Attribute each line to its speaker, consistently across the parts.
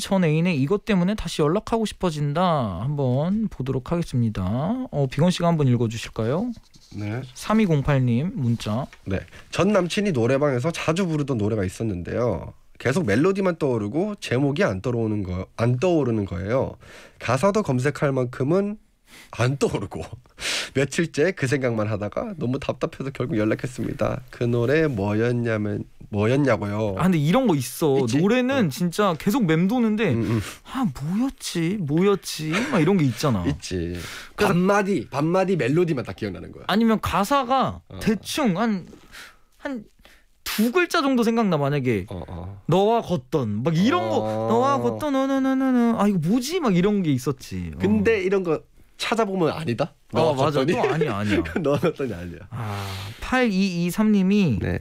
Speaker 1: 전 애인의 이것 때문에 다시 연락하고 싶어진다. 한번 보도록 하겠습니다. 어, 비건 씨가 한번 읽어주실까요? 네. 3208 님 문자. 네. 전
Speaker 2: 남친이 노래방에서 자주 부르던 노래가 있었는데요. 계속 멜로디만 떠오르고 제목이 안 떠오르는 거, 안 떠오르는 거예요. 가사도 검색할 만큼은 안 떠오르고 며칠째 그 생각만 하다가 너무 답답해서 결국 연락했습니다. 그 노래
Speaker 1: 뭐였냐면 뭐였냐고요. 아 근데 이런 거 있어. 있지? 노래는 어. 진짜 계속 맴도는데 음, 음. 아 뭐였지 뭐였지 막 이런 게 있잖아. 있지. 반마디
Speaker 2: 반마디 멜로디만 딱 기억나는 거야.
Speaker 1: 아니면 가사가 어. 대충 한 한 두 글자 정도 생각나 만약에 어, 어, 너와 걷던 막 이런 거 어. 너와 걷던 너너너너너 어, 아 이거 뭐지 막 이런 게 있었지. 근데 이런 거 찾아보면 아니다. 아 맞아. 또 아니야 아니야. 너가 걷더니 아니야. 아 8223님이 네.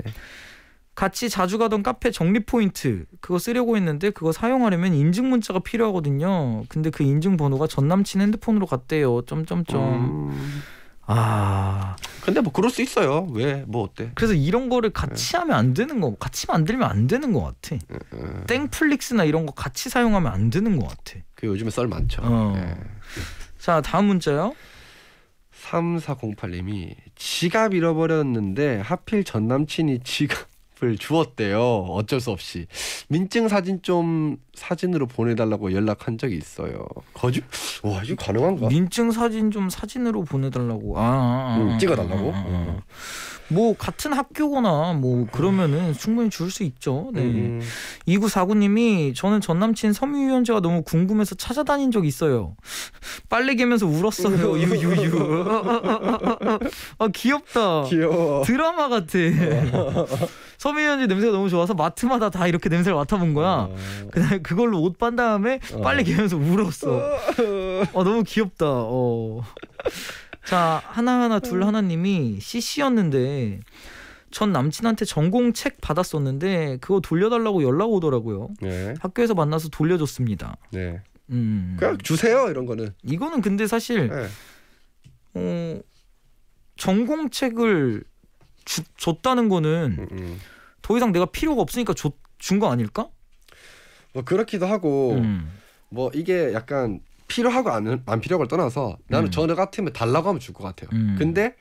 Speaker 1: 같이 자주 가던 카페 정리 포인트 그거 쓰려고 했는데 그거 사용하려면 인증 문자가 필요하거든요. 근데 그 인증 번호가 전 남친 핸드폰으로 갔대요. 점점점. 음. 아. 근데 뭐 그럴 수 있어요. 왜? 뭐 어때? 그래서 이런 거를 같이 네. 하면 안 되는 거. 같이 만들면 안 되는 거 같아. 네, 땡플릭스나 이런 거 같이 사용하면 안 되는 거 같아. 그 요즘에 썰 많죠. 어. 자, 다음 문자요.
Speaker 2: 3408님이 지갑 잃어버렸는데 하필 전 남친이 지갑 을 주었대요. 어쩔 수 없이 민증 사진 좀 사진으로 보내달라고 연락한 적이 있어요. 거짓? 와 이거 가능한가?
Speaker 1: 민증 사진 좀 사진으로 보내달라고. 아, 아, 아 응, 아, 찍어달라고? 아, 응. 아, 아. 뭐 같은 학교거나 뭐 그러면은 충분히 줄 수 있죠. 네. 음. 2949님이 음. 저는 전 남친 섬유 유연제가 너무 궁금해서 찾아다닌 적 있어요. 빨래 개면서 울었어요. 유유유. 아 귀엽다. 귀여워. 드라마 같아. 섬유유연제 냄새가 너무 좋아서 마트마다 다 이렇게 냄새를 맡아본 거야. 어. 그다 그걸로 옷 빤 다음에 어. 빨리 개면서 울었어. 어. 어 너무 귀엽다. 어. 자 하나하나 둘 하나님이 CC였는데 전 남친한테 전공 책 받았었는데 그거 돌려달라고 연락 오더라고요. 네. 학교에서 만나서 돌려줬습니다.
Speaker 2: 네. 음.
Speaker 1: 그냥 주세요 이런 거는. 이거는 근데 사실 네. 어, 전공 책을 줬다는 거는. 음, 음. 더 이상 내가 필요가 없으니까 준거 아닐까? 뭐 그렇기도 하고
Speaker 2: 음. 뭐 이게 약간 필요하고 안, 안필요하고 떠나서 나는 음. 저 같으면 뭐 달라고 하면 줄 것 같아요. 음. 근데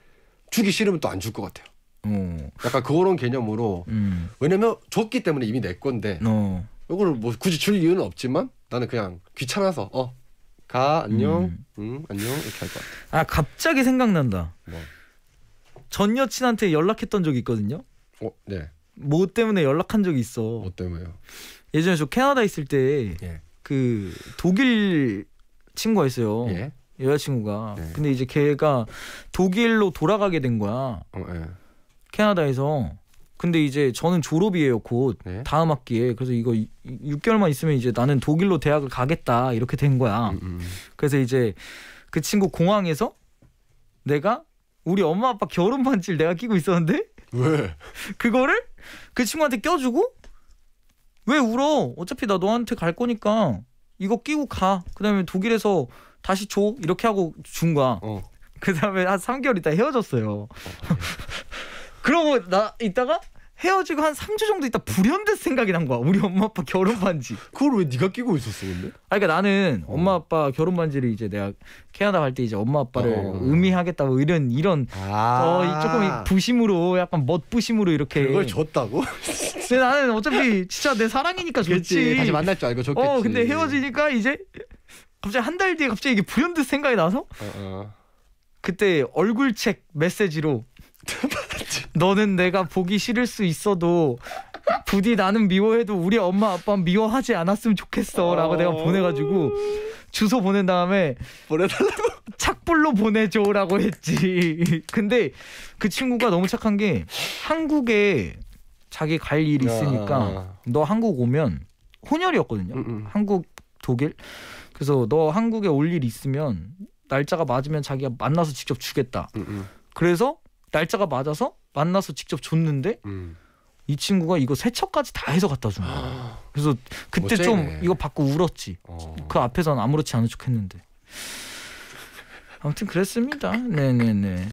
Speaker 2: 주기 싫으면 또 안 줄 것 같아요. 오. 어. 약간 그런 개념으로 음. 왜냐면 줬기 때문에 이미 내 건데 어. 이걸 뭐 굳이 줄 이유는 없지만
Speaker 1: 나는 그냥 귀찮아서 어. 가 안녕 음. 응, 안녕 이렇게 할 것 같아. 아 갑자기 생각난다. 뭐. 전 여친한테 연락했던 적이 있거든요. 어, 네. 뭐 때문에 연락한 적이 있어. 뭐 때문에요? 예전에 저 캐나다 있을 때그 예. 그 독일 친구가 있어요. 예? 여자친구가. 네. 근데 이제 걔가 독일로 돌아가게 된 거야. 어, 예. 캐나다에서. 근데 이제 저는 졸업이에요 곧 네? 다음 학기에 그래서 이거 6개월만 있으면 이제 나는 독일로 대학을 가겠다 이렇게 된 거야 음, 음, 음. 그래서 이제 그 친구 공항에서 내가 우리 엄마 아빠 결혼 반지를 내가 끼고 있었는데 왜 그거를 그 친구한테 껴주고 왜 울어? 어차피 나 너한테 갈 거니까 이거 끼고 가. 그다음에 독일에서 다시 줘 이렇게 하고 준 거야. 어. 그다음에 한 3개월 있다 헤어졌어요. 어, 네. 그러고 나 있다가 헤어지고 한 3주 정도 있다 불현듯 생각이 난 거야. 우리 엄마 아빠 결혼 반지. 그걸 왜 네가 끼고 있었어, 근데? 아 그러니까 나는 어. 엄마 아빠 결혼 반지를 이제 내가 캐나다 갈 때 이제 엄마 아빠를 어. 어. 의미하겠다 고 뭐 이런 이런 아. 어, 조금 부심으로 약간 멋부심으로 이렇게 그걸 줬다고? 근데 나는 어차피 진짜 내 사랑이니까 좋지. 다시 만날 줄 알고 좋겠지. 어, 근데 헤어지니까 이제 갑자기 한 달 뒤에 갑자기 이게 불현듯 생각이 나서
Speaker 2: 어, 어.
Speaker 1: 그때 얼굴 책 메시지로 너는 내가 보기 싫을 수 있어도 부디 나는 미워해도 우리 엄마 아빠 미워하지 않았으면 좋겠어라고 어... 내가 보내가지고 주소 보낸 다음에 보내달라고 착불로 보내줘라고 했지. 근데 그 친구가 너무 착한 게 한국에 자기 갈일 있으니까 아. 너 한국 오면 혼혈이었거든요. 음음. 음. 한국 독일. 그래서 너 한국에 올 일 있으면 날짜가 맞으면 자기가 만나서 직접 주겠다. 음음. 음. 그래서 날짜가 맞아서 만나서 직접 줬는데 음. 이 친구가 이거 세척까지 다 해서 갖다 준 거야. 아. 그래서 그때 멋지네. 좀 이거 받고 울었지. 어. 그 앞에서는 아무렇지 않은 척 했는데. 아무튼 그랬습니다. 네네네.